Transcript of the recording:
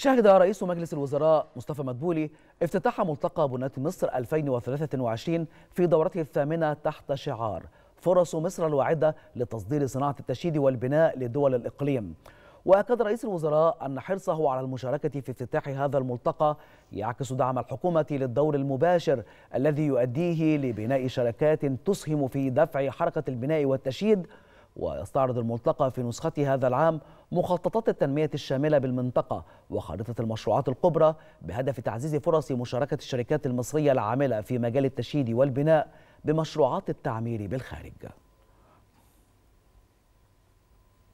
شهد رئيس مجلس الوزراء مصطفى مدبولي افتتاح ملتقى بنات مصر 2023 في دورته الثامنة تحت شعار فرص مصر الواعدة لتصدير صناعة التشييد والبناء لدول الإقليم وأكد رئيس الوزراء أن حرصه على المشاركة في افتتاح هذا الملتقى يعكس دعم الحكومة للدور المباشر الذي يؤديه لبناء شركات تسهم في دفع حركة البناء والتشييد ويستعرض الملتقى في نسخته هذا العام مخططات التنمية الشاملة بالمنطقة وخارطة المشروعات الكبرى بهدف تعزيز فرص مشاركة الشركات المصرية العاملة في مجال التشييد والبناء بمشروعات التعمير بالخارج